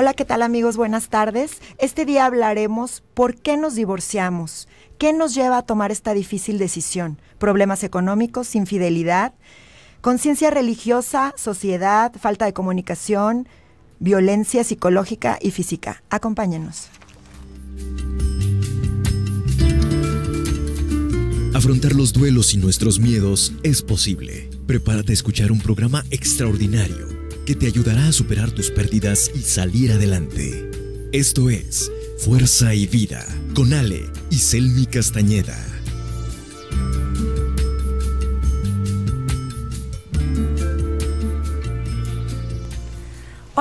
Hola, ¿qué tal amigos? Buenas tardes. Este día hablaremos por qué nos divorciamos, qué nos lleva a tomar esta difícil decisión, problemas económicos, infidelidad, conciencia religiosa, sociedad, falta de comunicación, violencia psicológica y física. Acompáñenos. Afrontar los duelos y nuestros miedos es posible. Prepárate a escuchar un programa extraordinario que te ayudará a superar tus pérdidas y salir adelante. Esto es Fuerza y Vida con Ale y Selmi Castañeda.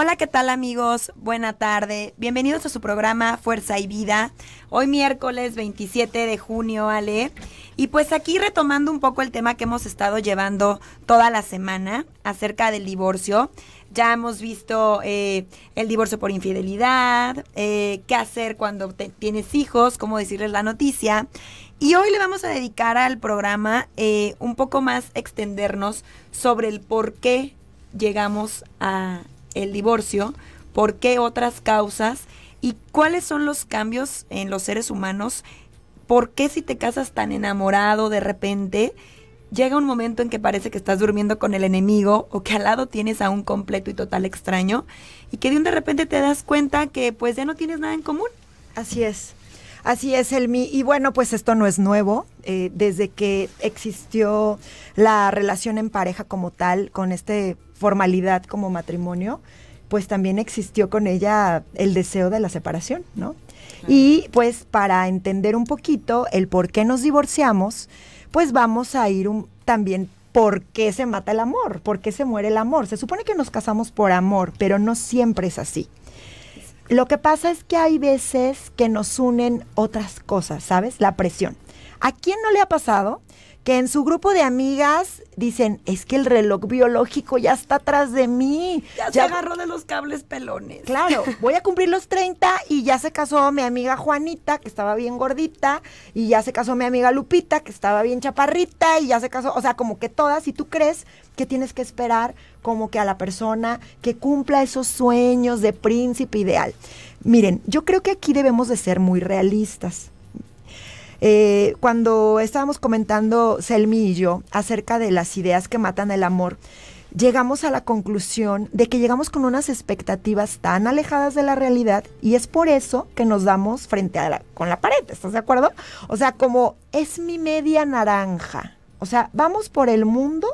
Hola, ¿qué tal amigos? Buena tarde. Bienvenidos a su programa Fuerza y Vida. Hoy miércoles 27 de junio, Ale. Y pues aquí retomando un poco el tema que hemos estado llevando toda la semana acerca del divorcio. Ya hemos visto eh, el divorcio por infidelidad, eh, qué hacer cuando tienes hijos, cómo decirles la noticia. Y hoy le vamos a dedicar al programa eh, un poco más extendernos sobre el por qué llegamos a el divorcio, por qué otras causas y cuáles son los cambios en los seres humanos, por qué si te casas tan enamorado de repente, llega un momento en que parece que estás durmiendo con el enemigo o que al lado tienes a un completo y total extraño y que de un de repente te das cuenta que pues ya no tienes nada en común. Así es. Así es, el mi Y bueno, pues esto no es nuevo. Eh, desde que existió la relación en pareja como tal, con este formalidad como matrimonio, pues también existió con ella el deseo de la separación, ¿no? Y pues para entender un poquito el por qué nos divorciamos, pues vamos a ir también por qué se mata el amor, por qué se muere el amor. Se supone que nos casamos por amor, pero no siempre es así. Lo que pasa es que hay veces que nos unen otras cosas, ¿sabes? La presión. ¿A quién no le ha pasado que en su grupo de amigas dicen, es que el reloj biológico ya está atrás de mí. Ya, se agarró de los cables pelones. Claro, voy a cumplir los 30 y ya se casó mi amiga Juanita, que estaba bien gordita, y ya se casó mi amiga Lupita, que estaba bien chaparrita, y ya se casó, o sea, como que todas, y tú crees que tienes que esperar como que a la persona que cumpla esos sueños de príncipe ideal. Miren, yo creo que aquí debemos de ser muy realistas. Eh, cuando estábamos comentando Selmi y yo acerca de las ideas que matan el amor, llegamos a la conclusión de que llegamos con unas expectativas tan alejadas de la realidad y es por eso que nos damos frente a la, con la pared, ¿estás de acuerdo? O sea, como es mi media naranja. O sea, vamos por el mundo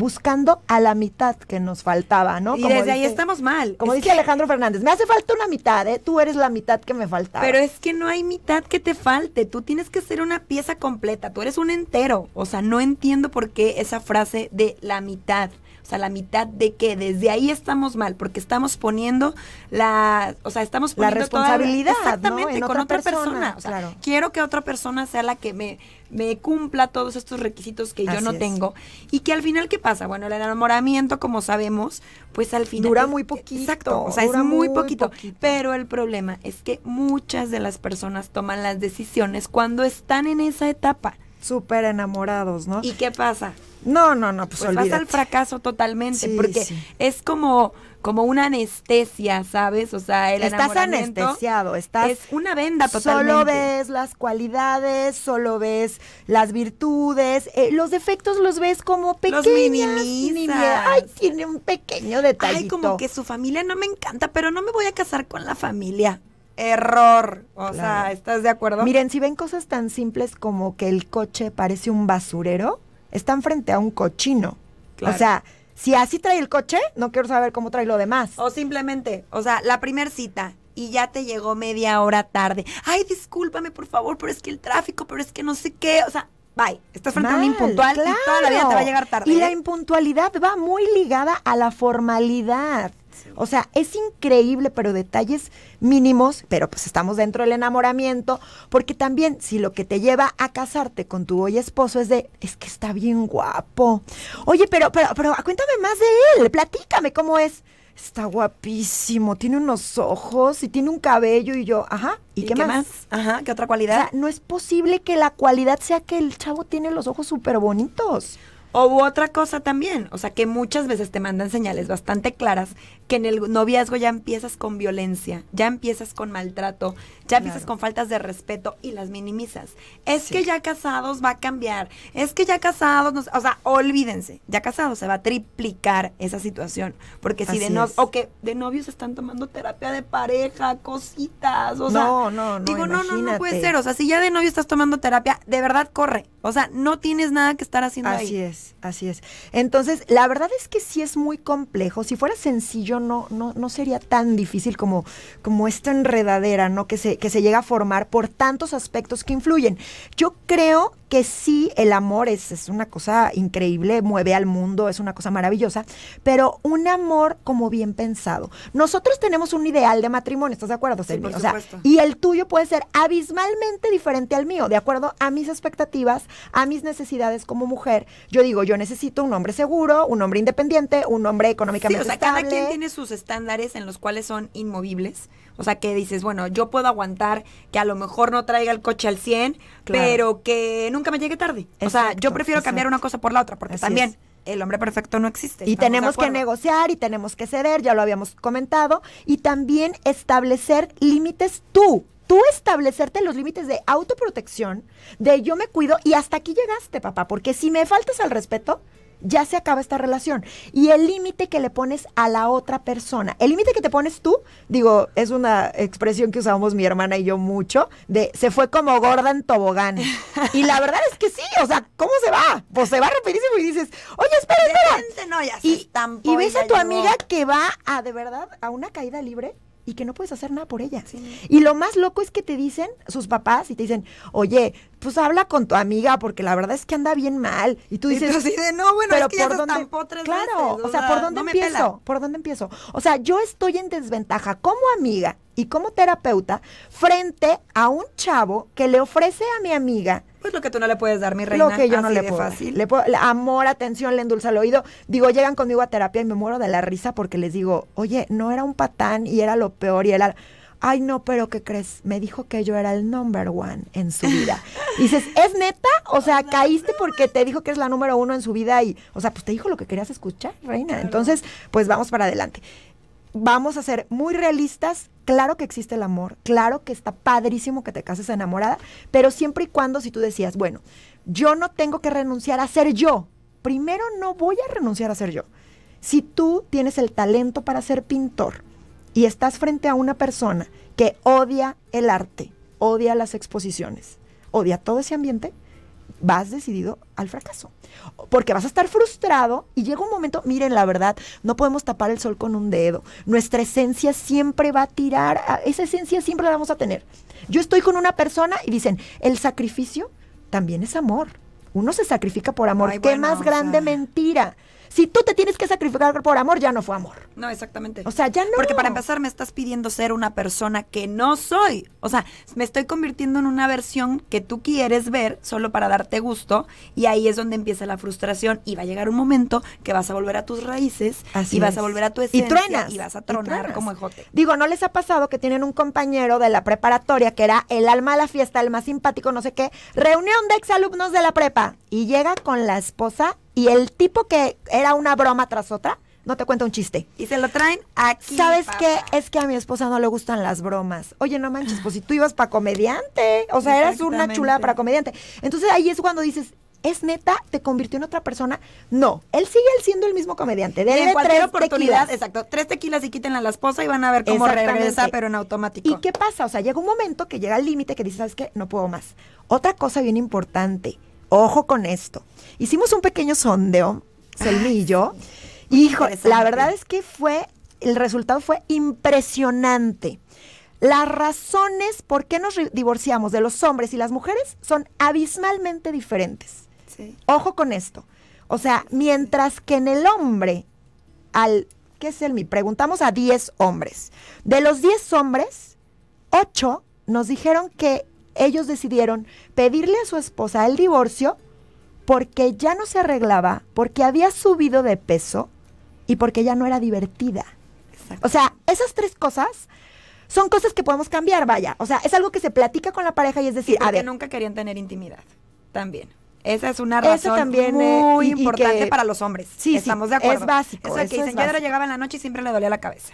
buscando a la mitad que nos faltaba, ¿no? y desde ahí estamos mal. Como dice Alejandro Fernández, me hace falta una mitad, ¿eh? Tú eres la mitad que me faltaba. Pero es que no hay mitad que te falte, tú tienes que ser una pieza completa, tú eres un entero. O sea, no entiendo por qué esa frase de la mitad a la mitad de que Desde ahí estamos mal, porque estamos poniendo la, o sea, estamos poniendo la responsabilidad. exactamente, con otra, persona. quiero que otra persona sea la que me, me cumpla todos estos requisitos que yo no tengo. Y que al final, ¿qué pasa? Bueno, el enamoramiento, como sabemos, pues al final. Dura muy poquito. Exacto, o sea, es muy, poquito. Pero el problema es que muchas de las personas toman las decisiones cuando están en esa etapa súper enamorados, ¿no? ¿Y qué pasa? No, no, no, pues, pues pasa el fracaso totalmente, porque es como como una anestesia, ¿sabes? O sea, el estás anestesiado, estás es una venda totalmente. Solo ves las cualidades, solo ves las virtudes, eh, los defectos los ves como pequeños. Ay, tiene un pequeño detalle! Ay, como que su familia no me encanta, pero no me voy a casar con la familia. Error. O sea, ¿estás de acuerdo? Miren, si ven cosas tan simples como que el coche parece un basurero, están frente a un cochino. O sea, si así trae el coche, no quiero saber cómo trae lo demás. O simplemente, o sea, la primera cita y ya te llegó media hora tarde. Ay, discúlpame, por favor, pero es que el tráfico, pero es que no sé qué, o sea, bye. Estás frente a un impuntual y toda la te va a llegar tarde. Y la ¿eh? impuntualidad va muy ligada a la formalidad. O sea, es increíble, pero detalles mínimos, pero pues estamos dentro del enamoramiento, porque también si lo que te lleva a casarte con tu hoy esposo es de, es que está bien guapo. Oye, pero, pero, cuéntame más de él, platícame cómo es. Está guapísimo, tiene unos ojos y tiene un cabello y yo, ajá, ¿y, qué, más? Ajá, ¿qué otra cualidad? O sea, no es posible que la cualidad sea que el chavo tiene los ojos súper bonitos. O otra cosa también, o sea que muchas veces te mandan señales bastante claras que en el noviazgo ya empiezas con violencia, ya empiezas con maltrato, ya empiezas con faltas de respeto y las minimizas. Es que ya casados va a cambiar, es que ya casados, o sea, olvídense, ya casados se va a triplicar esa situación, porque si de novios, o que de novios están tomando terapia de pareja, cositas, o sea, no, no, digo, no, no, no puede ser, o sea, si ya de novio estás tomando terapia, de verdad corre, o sea, no tienes nada que estar haciendo así ahí. Así es, así es. Entonces, la verdad es que sí es muy complejo. Si fuera sencillo, no, sería tan difícil como, como esta enredadera, ¿no? Que se, que se llega a formar por tantos aspectos que influyen. Yo creo que sí el amor es, una cosa increíble, mueve al mundo, es una cosa maravillosa, pero un amor como bien pensado. Nosotros tenemos un ideal de matrimonio, ¿estás de acuerdo, sí, y el tuyo puede ser abismalmente diferente al mío, de acuerdo a mis expectativas, a mis necesidades como mujer. Yo digo, yo necesito un hombre seguro, un hombre independiente, un hombre económicamente sí, o sea, cada quien tiene sus estándares en los cuales son inmovibles o sea, que dices, bueno, yo puedo aguantar que a lo mejor no traiga el coche al 100, pero que nunca me llegue tarde. o sea, yo prefiero cambiar una cosa por la otra, porque también... el hombre perfecto no existe. Y tenemos que negociar y tenemos que ceder, ya lo habíamos comentado, y también establecer límites tú. Tú establecerte los límites de autoprotección, de yo me cuido y hasta aquí llegaste, papá, porque si me faltas al respeto, ya se acaba esta relación. Y el límite que le pones a la otra persona, el límite que te pones tú, digo, es una expresión que usamos mi hermana y yo mucho, de se fue como gorda en tobogán. y la verdad es que sí, o sea, ¿cómo se va? Pues se va rapidísimo y dices, oye, espera, espera. y, ves a tu amiga que va a, de verdad, a una caída libre y que no puedes hacer nada por ella. Y lo más loco es que te dicen sus papás y te dicen, oye, pues habla con tu amiga porque la verdad es que anda bien mal. Y tú dices, no, bueno, pero es que por dónde, Claro, o, sea, ¿por dónde empiezo? ¿Por dónde empiezo? O sea, yo estoy en desventaja como amiga y como terapeuta frente a un chavo que le ofrece a mi amiga pues lo que tú no le puedes dar, mi reina. Lo que yo no le puedo, le puedo. amor, atención, le endulza el oído. Digo, llegan conmigo a terapia y me muero de la risa porque les digo, oye, no era un patán y era lo peor y era ay no, pero ¿qué crees? Me dijo que yo era el number one en su vida. dices, ¿es neta? O sea, caíste porque te dijo que es la número uno en su vida y, o sea, pues te dijo lo que querías escuchar, reina. Entonces, pues vamos para adelante. Vamos a ser muy realistas. Claro que existe el amor, claro que está padrísimo que te cases enamorada, pero siempre y cuando si tú decías, bueno, yo no tengo que renunciar a ser yo. Primero no voy a renunciar a ser yo. Si tú tienes el talento para ser pintor, y estás frente a una persona que odia el arte, odia las exposiciones, odia todo ese ambiente, vas decidido al fracaso. Porque vas a estar frustrado y llega un momento, miren, la verdad, no podemos tapar el sol con un dedo. Nuestra esencia siempre va a tirar, esa esencia siempre la vamos a tener. Yo estoy con una persona y dicen, el sacrificio también es amor. Uno se sacrifica por amor. ¿Qué más grande mentira? Si tú te tienes que sacrificar por amor, ya no fue amor. No, exactamente. O sea, ya no. Porque para empezar me estás pidiendo ser una persona que no soy. O sea, me estoy convirtiendo en una versión que tú quieres ver solo para darte gusto y ahí es donde empieza la frustración y va a llegar un momento que vas a volver a tus raíces Así y vas a volver a tu esencia y truenas y vas a tronar como ejote. Digo, ¿no les ha pasado que tienen un compañero de la preparatoria que era el alma de la fiesta, el más simpático, no sé qué, reunión de exalumnos de la prepa y llega con la esposa y el tipo que era una broma tras otra, no te cuenta un chiste. Y se lo traen aquí. ¿Sabes qué? Es que a mi esposa no le gustan las bromas. Oye, no manches, pues si tú ibas para comediante, o sea, eras una chulada para comediante. Entonces ahí es cuando dices, ¿Es neta? ¿Te convirtió en otra persona? No, él sigue siendo el mismo comediante. Debe y oportunidad, exacto, tres tequilas y quiten a la esposa y van a ver cómo regresa, pero en automático. ¿Y qué pasa? O sea, llega un momento que llega el límite que dices, ¿sabes qué? No puedo más. Otra cosa bien importante, Ojo con esto. Hicimos un pequeño sondeo, Selmi y ah, yo. Hijo, la verdad es que fue, el resultado fue impresionante. Las razones por qué nos divorciamos de los hombres y las mujeres son abismalmente diferentes. Ojo con esto. O sea, mientras que en el hombre, al, ¿qué es Selmi? Preguntamos a 10 hombres. De los 10 hombres, 8 nos dijeron que ellos decidieron pedirle a su esposa el divorcio porque ya no se arreglaba, porque había subido de peso y porque ya no era divertida. O sea, esas tres cosas son cosas que podemos cambiar, vaya. O sea, es algo que se platica con la pareja y es decir, a ver. nunca querían tener intimidad. También. Esa es una razón también, eh, muy importante para los hombres. Sí, estamos de acuerdo. Es básico. Eso, que dicen, llegaba en la noche y siempre le dolía la cabeza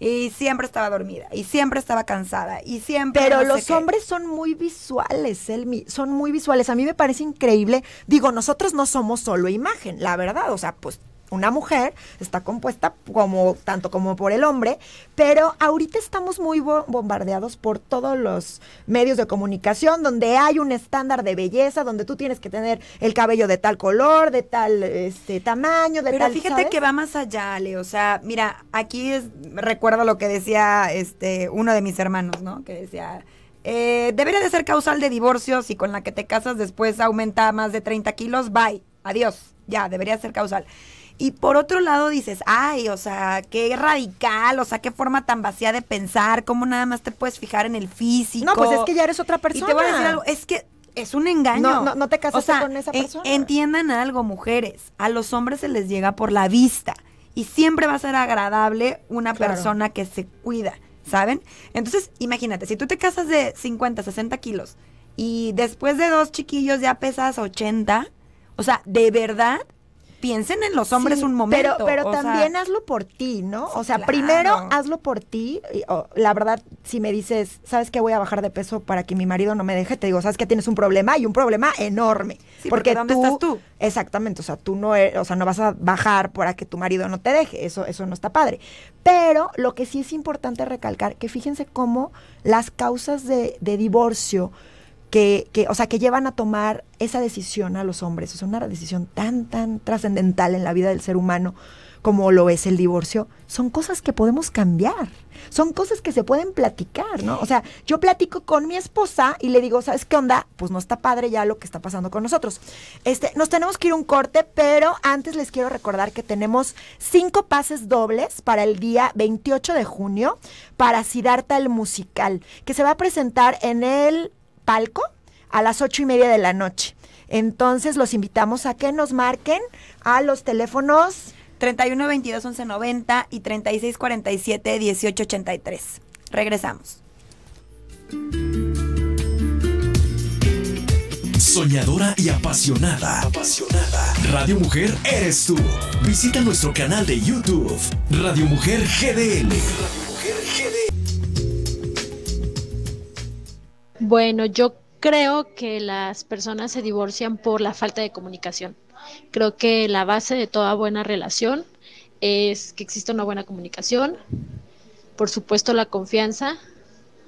y siempre estaba dormida y siempre estaba cansada y siempre pero los hombres son muy visuales Elmi son muy visuales a mí me parece increíble digo nosotros no somos solo imagen la verdad o sea pues una mujer, está compuesta como tanto como por el hombre, pero ahorita estamos muy bombardeados por todos los medios de comunicación donde hay un estándar de belleza, donde tú tienes que tener el cabello de tal color, de tal este tamaño, de pero tal, fíjate que va más allá, Leo, o sea, mira, aquí es recuerdo lo que decía este uno de mis hermanos, ¿no? Que decía eh, debería de ser causal de divorcio si con la que te casas después aumenta más de 30 kilos, bye, adiós, ya, debería ser causal. Y por otro lado dices, ay, o sea, qué radical, o sea, qué forma tan vacía de pensar, cómo nada más te puedes fijar en el físico. No, pues es que ya eres otra persona. Y te voy a decir algo, es que es un engaño. No, te casaste con esa e persona. entiendan algo, mujeres, a los hombres se les llega por la vista y siempre va a ser agradable una persona que se cuida, ¿saben? Entonces, imagínate, si tú te casas de 50, 60 kilos y después de dos chiquillos ya pesas 80, o sea, de verdad piensen en los hombres un momento. Pero, también hazlo por ti, ¿no? O sea, primero hazlo por ti. la verdad, si me dices, ¿sabes qué? Voy a bajar de peso para que mi marido no me deje, te digo, ¿sabes qué? Tienes un problema y un problema enorme. porque, ¿dónde tú, estás tú? Exactamente, o sea, tú no, o sea, no vas a bajar para que tu marido no te deje, eso, eso no está padre. Pero lo que sí es importante recalcar, que fíjense cómo las causas de, de divorcio, que, que, o sea, que llevan a tomar esa decisión a los hombres. es una decisión tan, tan trascendental en la vida del ser humano como lo es el divorcio, son cosas que podemos cambiar, son cosas que se pueden platicar, ¿no? O sea, yo platico con mi esposa y le digo, ¿sabes qué onda? Pues no está padre ya lo que está pasando con nosotros. Este, nos tenemos que ir un corte, pero antes les quiero recordar que tenemos cinco pases dobles para el día 28 de junio para Sidarta el Musical, que se va a presentar en el palco a las ocho y media de la noche. Entonces los invitamos a que nos marquen a los teléfonos 31 22 y 36 47 83. Regresamos. Soñadora y apasionada. Apasionada. Radio Mujer eres tú. Visita nuestro canal de YouTube, Radio Mujer GDL. Bueno, yo creo que las personas se divorcian por la falta de comunicación. Creo que la base de toda buena relación es que exista una buena comunicación, por supuesto la confianza,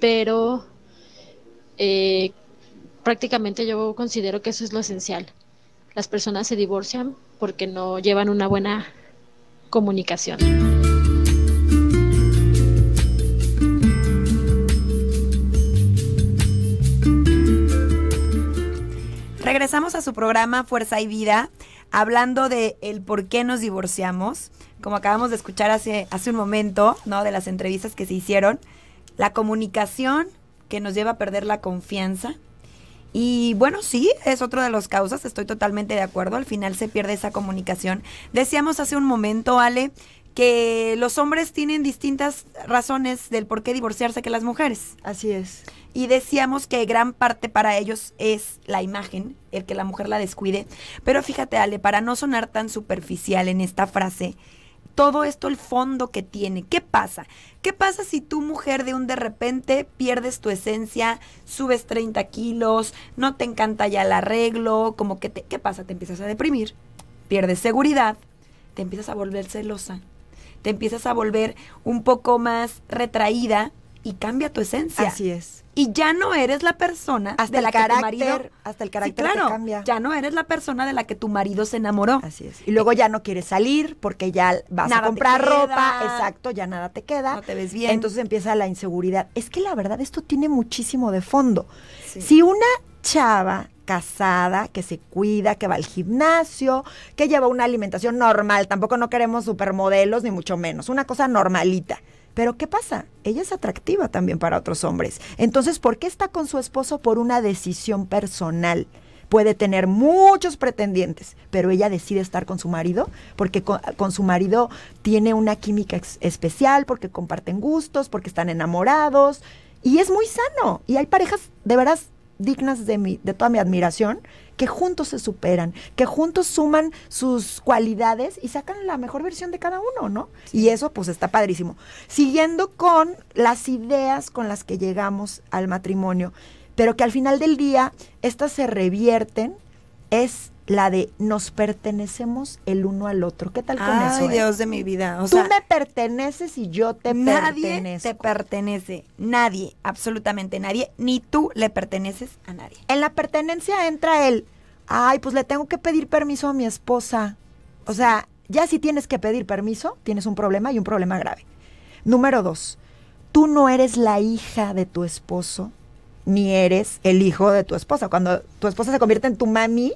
pero eh, prácticamente yo considero que eso es lo esencial. Las personas se divorcian porque no llevan una buena comunicación. Regresamos a su programa Fuerza y Vida, hablando de el por qué nos divorciamos, como acabamos de escuchar hace, hace un momento, ¿no? De las entrevistas que se hicieron, la comunicación que nos lleva a perder la confianza. Y bueno, sí, es otro de las causas, estoy totalmente de acuerdo, al final se pierde esa comunicación. Decíamos hace un momento, Ale, que los hombres tienen distintas razones del por qué divorciarse que las mujeres. Así es. Y decíamos que gran parte para ellos es la imagen, el que la mujer la descuide. Pero fíjate, Ale, para no sonar tan superficial en esta frase, todo esto, el fondo que tiene. ¿Qué pasa? ¿Qué pasa si tu mujer de un de repente pierdes tu esencia, subes 30 kilos, no te encanta ya el arreglo, como que te, ¿qué pasa? Te empiezas a deprimir, pierdes seguridad, te empiezas a volver celosa, te empiezas a volver un poco más retraída y cambia tu esencia. Así es. Y ya no eres la persona hasta de la el carácter, hasta el carácter sí, claro, Ya no eres la persona de la que tu marido se enamoró. Así es. Y luego ya no quieres salir porque ya vas a comprar ropa, exacto, ya nada te queda. No te ves bien. Entonces empieza la inseguridad. Es que la verdad esto tiene muchísimo de fondo. Si una chava casada, que se cuida, que va al gimnasio, que lleva una alimentación normal. Tampoco no queremos supermodelos, ni mucho menos. Una cosa normalita. Pero ¿qué pasa? Ella es atractiva también para otros hombres. Entonces, ¿por qué está con su esposo por una decisión personal? Puede tener muchos pretendientes, pero ella decide estar con su marido porque con, su marido tiene una química especial, porque comparten gustos, porque están enamorados. Y es muy sano. Y hay parejas de veras dignas de, mi, de toda mi admiración, que juntos se superan, que juntos suman sus cualidades y sacan la mejor versión de cada uno, ¿no? Y eso pues está padrísimo. Siguiendo con las ideas con las que llegamos al matrimonio, pero que al final del día estas se revierten, es la de nos pertenecemos el uno al otro. ¿Qué tal con eso? Ay, eh? Dios de mi vida. Tú me perteneces y yo te nadie pertenezco. Nadie te pertenece. Nadie, absolutamente nadie. Ni tú le perteneces a nadie. En la pertenencia entra el. Ay, pues le tengo que pedir permiso a mi esposa. O sea, ya si tienes que pedir permiso, tienes un problema y un problema grave. Número dos, tú no eres la hija de tu esposo, ni eres el hijo de tu esposa. Cuando tu esposa se convierte en tu mami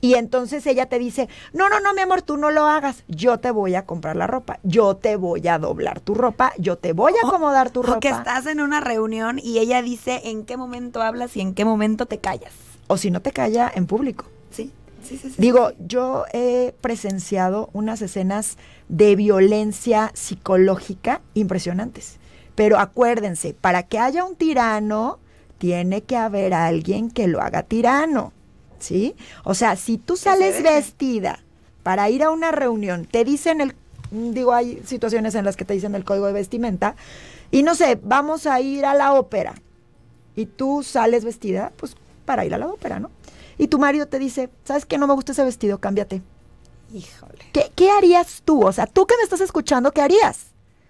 y entonces ella te dice, no, no, no, mi amor, tú no lo hagas. Yo te voy a comprar la ropa, yo te voy a doblar tu ropa, yo te voy a acomodar tu ropa. Porque estás en una reunión y ella dice en qué momento hablas y en qué momento te callas. O si no te calla en público. Sí. Sí, sí, sí. Digo, yo he presenciado unas escenas de violencia psicológica impresionantes. Pero acuérdense, para que haya un tirano, tiene que haber alguien que lo haga tirano, ¿sí? O sea, si tú sales vestida para ir a una reunión, te dicen el, digo, hay situaciones en las que te dicen el código de vestimenta, y no sé, vamos a ir a la ópera, y tú sales vestida, pues para ir a la ópera, ¿no? Y tu marido te dice, ¿sabes qué? No me gusta ese vestido, cámbiate. Híjole. ¿Qué, ¿Qué harías tú? O sea, tú que me estás escuchando, ¿qué harías?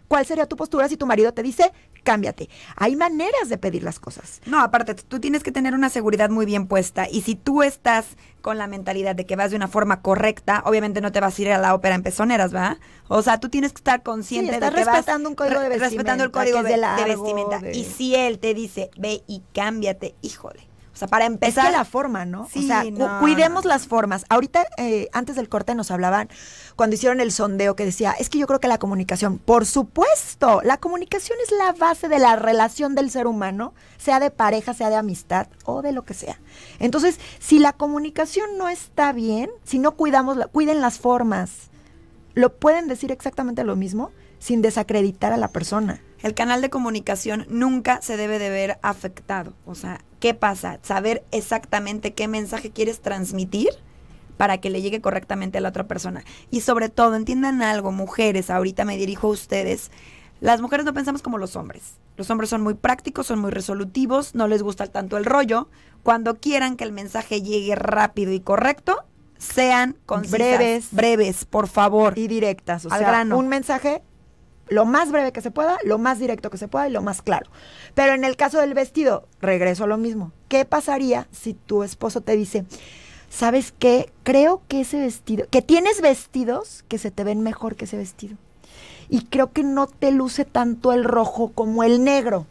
¿Cuál sería tu postura si tu marido te dice, cámbiate. Hay maneras de pedir las cosas. No, aparte, tú tienes que tener una seguridad muy bien puesta y si tú estás con la mentalidad de que vas de una forma correcta, obviamente no te vas a ir a la ópera en pezoneras, ¿va? O sea, tú tienes que estar consciente de que respetando un código de vestimenta, respetando el código de, vestimenta. Y si él te dice, ve y cámbiate, híjole sea, para empezar. Es la forma, ¿no? Sí, o sea, cuidemos las formas. Ahorita, eh, antes del corte, nos hablaban cuando hicieron el sondeo que decía: es que yo creo que la comunicación, por supuesto, la comunicación es la base de la relación del ser humano, sea de pareja, sea de amistad o de lo que sea. Entonces, si la comunicación no está bien, si no cuidamos, la, cuiden las formas. Lo pueden decir exactamente lo mismo sin desacreditar a la persona. El canal de comunicación nunca se debe de ver afectado. O sea, ¿Qué pasa? Saber exactamente qué mensaje quieres transmitir para que le llegue correctamente a la otra persona. Y sobre todo, entiendan algo, mujeres, ahorita me dirijo a ustedes. Las mujeres no pensamos como los hombres. Los hombres son muy prácticos, son muy resolutivos, no les gusta tanto el rollo. Cuando quieran que el mensaje llegue rápido y correcto, sean concisas, breves, breves, por favor, y directas, o al sea, grano. un mensaje lo más breve que se pueda, lo más directo que se pueda y lo más claro. Pero en el caso del vestido, regreso a lo mismo. ¿Qué pasaría si tu esposo te dice, ¿sabes qué? Creo que ese vestido, que tienes vestidos que se te ven mejor que ese vestido. Y creo que no te luce tanto el rojo como el negro.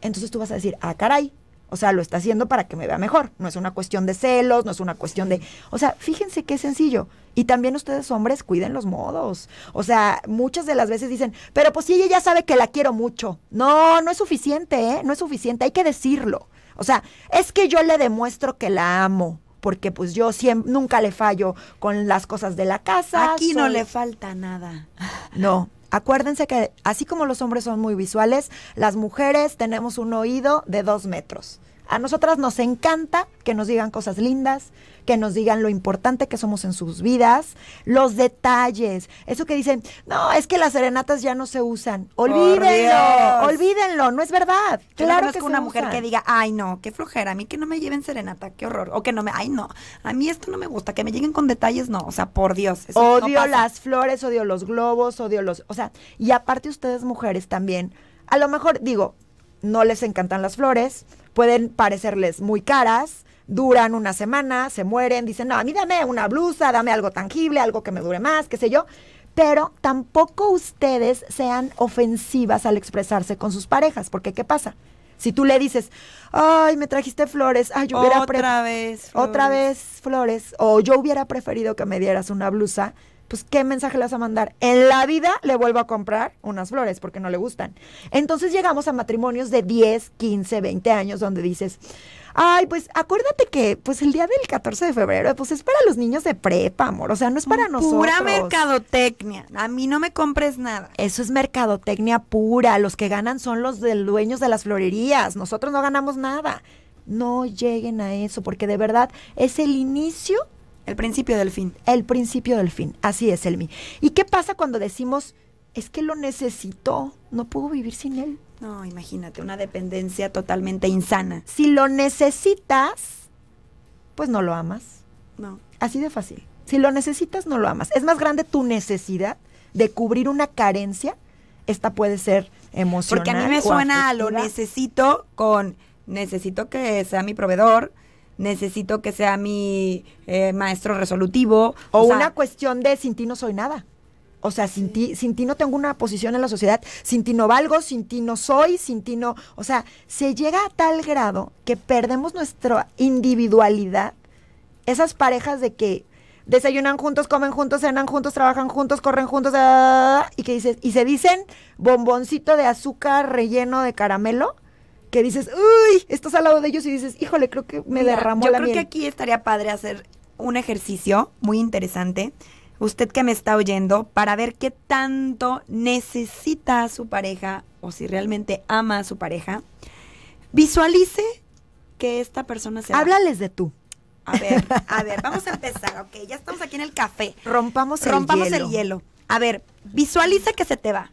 Entonces tú vas a decir, ah, caray. O sea, lo está haciendo para que me vea mejor. No es una cuestión de celos, no es una cuestión de... O sea, fíjense qué sencillo. Y también ustedes hombres cuiden los modos. O sea, muchas de las veces dicen, pero pues si ella ya sabe que la quiero mucho. No, no es suficiente, ¿eh? No es suficiente, hay que decirlo. O sea, es que yo le demuestro que la amo porque pues yo siempre, nunca le fallo con las cosas de la casa. Aquí no le falta nada. No. Acuérdense que así como los hombres son muy visuales, las mujeres tenemos un oído de dos metros. A nosotras nos encanta que nos digan cosas lindas, que nos digan lo importante que somos en sus vidas, los detalles, eso que dicen, no, es que las serenatas ya no se usan. Olvídenlo, olvídenlo, no es verdad. claro no que una mujer que diga, ay no, qué flojera, a mí que no me lleven serenata, qué horror, o que no me, ay no, a mí esto no me gusta, que me lleguen con detalles, no, o sea, por Dios. odio las flores, odio los globos, odio los, o sea, y aparte ustedes mujeres también, a lo mejor digo, no les encantan las flores, pueden parecerles muy caras, duran una semana, se mueren, dicen, no, a mí dame una blusa, dame algo tangible, algo que me dure más, qué sé yo. Pero tampoco ustedes sean ofensivas al expresarse con sus parejas, porque ¿qué pasa? Si tú le dices, ay, me trajiste flores, ay, yo hubiera... Otra vez. Otra vez flores. O yo hubiera preferido que me dieras una blusa pues ¿qué mensaje le vas a mandar? En la vida le vuelvo a comprar unas flores porque no le gustan. Entonces llegamos a matrimonios de 10, 15, 20 años donde dices, ay, pues acuérdate que pues el día del 14 de febrero, pues es para los niños de prepa, amor, o sea, no es para mm, nosotros. Pura mercadotecnia, a mí no me compres nada. Eso es mercadotecnia pura, los que ganan son los dueños de las florerías, nosotros no ganamos nada. No lleguen a eso, porque de verdad es el inicio el principio del fin. El principio del fin. Así es, el mí. ¿Y qué pasa cuando decimos, es que lo necesito, no puedo vivir sin él? No, imagínate, una dependencia totalmente insana. Si lo necesitas, pues no lo amas. No. Así de fácil. Si lo necesitas, no lo amas. Es más grande tu necesidad de cubrir una carencia. Esta puede ser emocional. Porque a mí me suena a lo necesito con necesito que sea mi proveedor, necesito que sea mi eh, maestro resolutivo. O, una cuestión de sin ti no soy nada. O sea, sin ti, sin ti no tengo una posición en la sociedad, sin ti no valgo, sin ti no soy, sin ti no. O sea, se llega a tal grado que perdemos nuestra individualidad. Esas parejas de que desayunan juntos, comen juntos, cenan juntos, trabajan juntos, corren juntos, ah, y que dices, y se dicen bomboncito de azúcar relleno de caramelo que dices, uy, estás al lado de ellos y dices, híjole, creo que me derramó la la Yo creo que aquí estaría padre hacer un ejercicio muy interesante, usted que me está oyendo, para ver qué tanto necesita a su pareja o si realmente ama a su pareja. Visualice que esta persona se... Háblales de tú. A ver, a ver, vamos a empezar, ok, ya estamos aquí en el café. Rompamos el Rompamos hielo. el hielo. A ver, visualiza que se te va.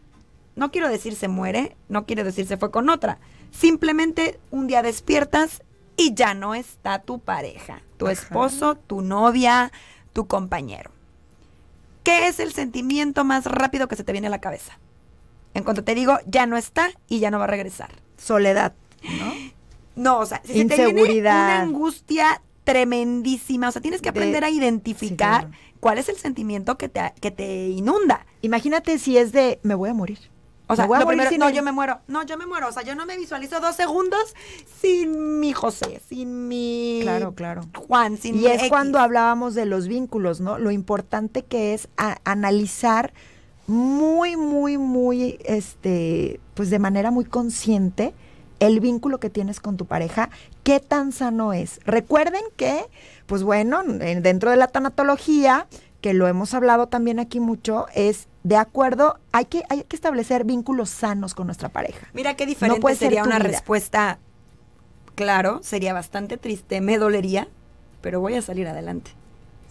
No quiero decir se muere, no quiero decir se fue con otra, Simplemente un día despiertas y ya no está tu pareja, tu esposo, tu novia, tu compañero. ¿Qué es el sentimiento más rápido que se te viene a la cabeza? En cuanto te digo, ya no está y ya no va a regresar. Soledad, ¿no? No, o sea, si Inseguridad. Se te viene una angustia tremendísima. O sea, tienes que aprender a identificar cuál es el sentimiento que te, que te inunda. Imagínate si es de me voy a morir. O sea, lo primero, no, yo me muero. No, yo me muero. O sea, yo no me visualizo dos segundos sin mi José, sin mi. Claro, claro. Juan, sin y mi. Y es cuando hablábamos de los vínculos, ¿no? Lo importante que es analizar muy, muy, muy, este, pues de manera muy consciente el vínculo que tienes con tu pareja, qué tan sano es. Recuerden que, pues bueno, dentro de la tanatología, que lo hemos hablado también aquí mucho, es de acuerdo, hay que, hay que establecer vínculos sanos con nuestra pareja. Mira qué diferente no sería una respuesta, claro, sería bastante triste, me dolería, pero voy a salir adelante.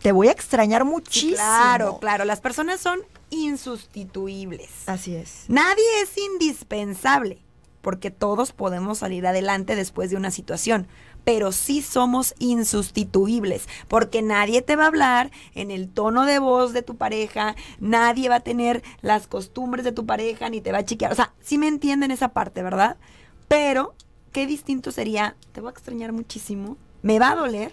Te voy a extrañar muchísimo. claro, claro, las personas son insustituibles. Así es. Nadie es indispensable, porque todos podemos salir adelante después de una situación pero sí somos insustituibles, porque nadie te va a hablar en el tono de voz de tu pareja, nadie va a tener las costumbres de tu pareja, ni te va a chiquear. O sea, sí me entienden esa parte, ¿verdad? Pero, qué distinto sería, te voy a extrañar muchísimo, me va a doler,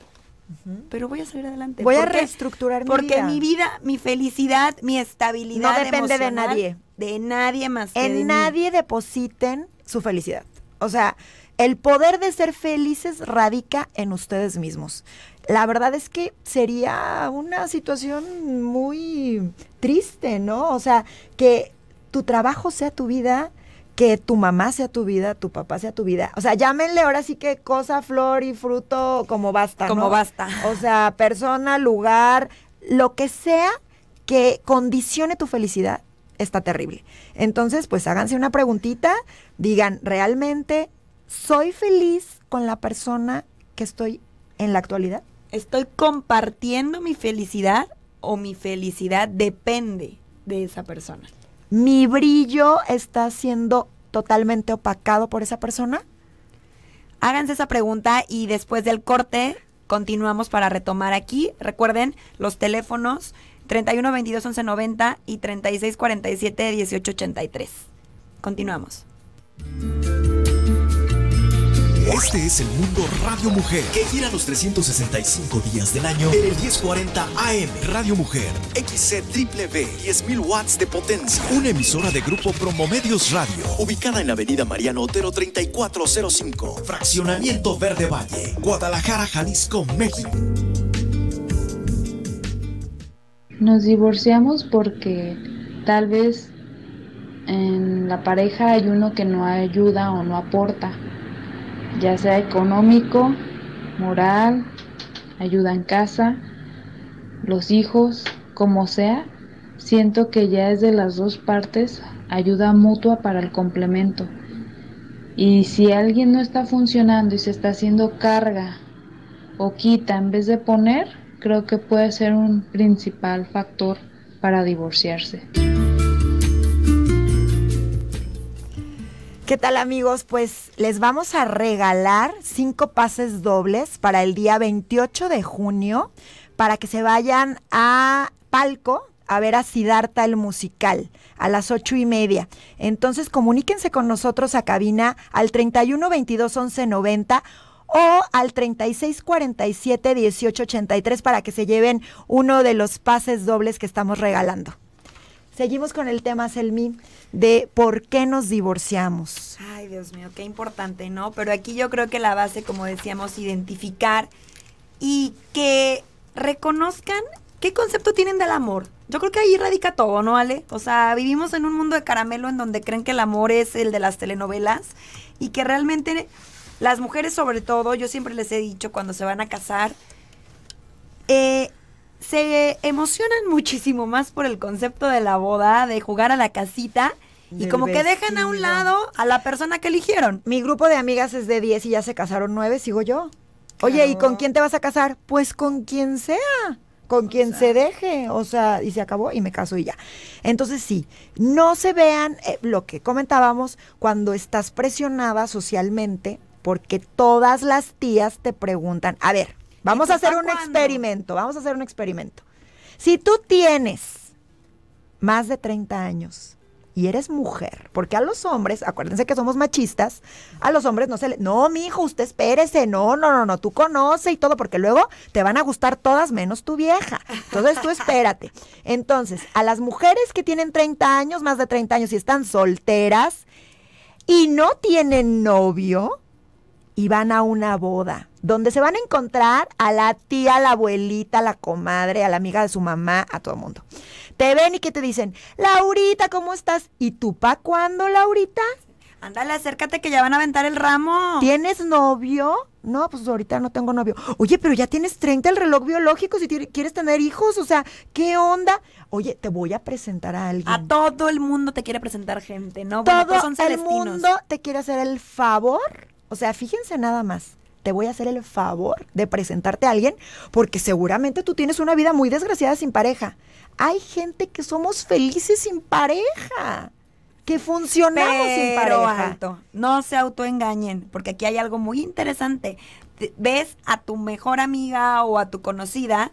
pero voy a salir adelante. Voy a reestructurar mi porque vida. Porque mi vida, mi felicidad, mi estabilidad. No depende de nadie. De nadie más. en nadie depositen su felicidad. O sea, el poder de ser felices radica en ustedes mismos. La verdad es que sería una situación muy triste, ¿no? O sea, que tu trabajo sea tu vida, que tu mamá sea tu vida, tu papá sea tu vida. O sea, llámenle ahora sí que cosa, flor y fruto, como basta. Como basta. O sea, persona, lugar, lo que sea que condicione tu felicidad está terrible. Entonces, pues háganse una preguntita, digan, ¿realmente ¿Soy feliz con la persona que estoy en la actualidad? ¿Estoy compartiendo mi felicidad o mi felicidad depende de esa persona? ¿Mi brillo está siendo totalmente opacado por esa persona? Háganse esa pregunta y después del corte continuamos para retomar aquí. Recuerden los teléfonos 31 22 11 90 y 36 47 18 83. Continuamos. Este es el mundo Radio Mujer, que gira los 365 días del año en el 1040 AM. Radio Mujer, XCW, 10.000 watts de potencia. Una emisora de grupo Promomedios Radio, ubicada en avenida Mariano Otero 3405, Fraccionamiento Verde Valle, Guadalajara, Jalisco, México. Nos divorciamos porque tal vez en la pareja hay uno que no ayuda o no aporta ya sea económico, moral, ayuda en casa, los hijos, como sea, siento que ya es de las dos partes ayuda mutua para el complemento. Y si alguien no está funcionando y se está haciendo carga o quita en vez de poner, creo que puede ser un principal factor para divorciarse. ¿Qué tal amigos? Pues les vamos a regalar cinco pases dobles para el día 28 de junio para que se vayan a Palco a ver a Sidarta el musical a las ocho y media. Entonces comuníquense con nosotros a cabina al 31 22 11 90 o al 36471883 83 para que se lleven uno de los pases dobles que estamos regalando. Seguimos con el tema, Selmi, de por qué nos divorciamos. Ay, Dios mío, qué importante, ¿no? Pero aquí yo creo que la base, como decíamos, identificar y que reconozcan qué concepto tienen del amor. Yo creo que ahí radica todo, ¿no, Ale? O sea, vivimos en un mundo de caramelo en donde creen que el amor es el de las telenovelas y que realmente las mujeres sobre todo, yo siempre les he dicho cuando se van a casar, eh, se emocionan muchísimo más por el concepto de la boda, de jugar a la casita. Y como que dejan a un lado a la persona que eligieron. Mi grupo de amigas es de 10 y ya se casaron 9, sigo yo. Oye, ¿y con quién te vas a casar? Pues con quien sea con quien se deje, o sea, y se acabó y me caso y ya. Entonces sí, no se vean eh, lo que comentábamos cuando estás presionada socialmente porque todas las tías te preguntan, a ver, Vamos a hacer un experimento, vamos a hacer un experimento. Si tú tienes más de 30 años y eres mujer, porque a los hombres, acuérdense que somos machistas, a los hombres no se le, no, mi hijo, usted espérese, no, no, no, no, tú conoce y todo, porque luego te van a gustar todas menos tu vieja. Entonces tú espérate. Entonces, a las mujeres que tienen 30 años, más de 30 años y están solteras y no tienen novio y van a una boda donde se van a encontrar a la tía, a la abuelita, a la comadre, a la amiga de su mamá, a todo el mundo. Te ven y que te dicen, Laurita, ¿cómo estás? ¿Y tú pa' cuándo, Laurita? Ándale, acércate que ya van a aventar el ramo. ¿Tienes novio? No, pues ahorita no tengo novio. Oye, pero ya tienes 30 el reloj biológico si quieres tener hijos, o sea, ¿qué onda? Oye, te voy a presentar a alguien. A todo el mundo te quiere presentar gente, ¿no? Pues todo el mundo te quiere hacer el favor. O sea, fíjense nada más te voy a hacer el favor de presentarte a alguien porque seguramente tú tienes una vida muy desgraciada sin pareja. Hay gente que somos felices sin pareja. Que funcionamos sin pareja. no se autoengañen, porque aquí hay algo muy interesante. Ves a tu mejor amiga o a tu conocida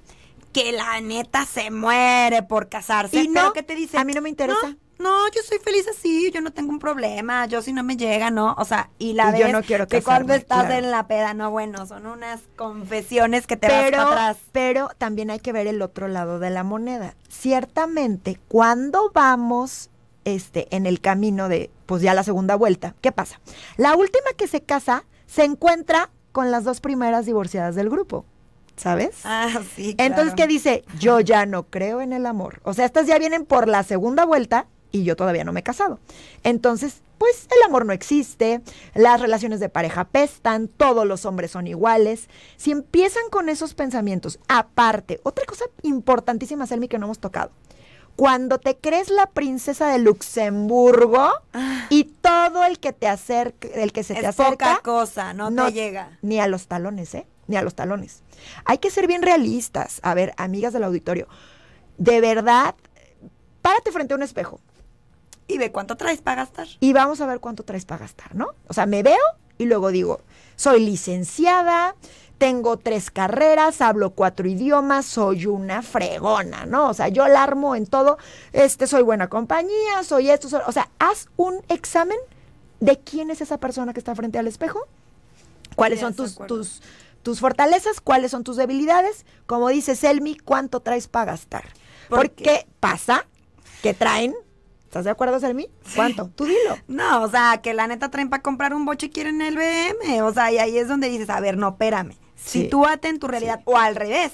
que la neta se muere por casarse. ¿Y no? qué te dice? A mí no me interesa no, yo soy feliz así, yo no tengo un problema, yo si no me llega, no, o sea, y la vez yo no quiero que cuando estás en la peda, no, bueno, son unas confesiones que te vas para atrás. Pero también hay que ver el otro lado de la moneda. Ciertamente, cuando vamos este en el camino de pues ya la segunda vuelta, ¿qué pasa? La última que se casa se encuentra con las dos primeras divorciadas del grupo. ¿sabes? Ah, sí. Entonces, ¿qué dice? Yo ya no creo en el amor. O sea, estas ya vienen por la segunda vuelta y yo todavía no me he casado. Entonces, pues el amor no existe, las relaciones de pareja pestan, todos los hombres son iguales. Si empiezan con esos pensamientos, aparte, otra cosa importantísima, Selmi, que no hemos tocado. Cuando te crees la princesa de Luxemburgo ah. y todo el que te acerca, el que se te acerca, poca cosa, no, no te llega. Ni a los talones, ¿eh? Ni a los talones. Hay que ser bien realistas. A ver, amigas del auditorio, de verdad, párate frente a un espejo y ve cuánto traes para gastar. Y vamos a ver cuánto traes para gastar, ¿no? O sea, me veo y luego digo, soy licenciada, tengo tres carreras, hablo cuatro idiomas, soy una fregona, ¿no? O sea, yo alarmo en todo, este, soy buena compañía, soy esto, soy, o sea, haz un examen de quién es esa persona que está frente al espejo, cuáles son tus, tus, fortalezas, cuáles son tus debilidades, como dice Selmi, cuánto traes para gastar. Porque pasa que traen ¿Estás de acuerdo, Selmi? ¿Cuánto? Tú dilo. No, o sea, que la neta traen para comprar un boche y quieren el BM. O sea, y ahí es donde dices, a ver, no, espérame. tú Sitúate en tu realidad. O al revés.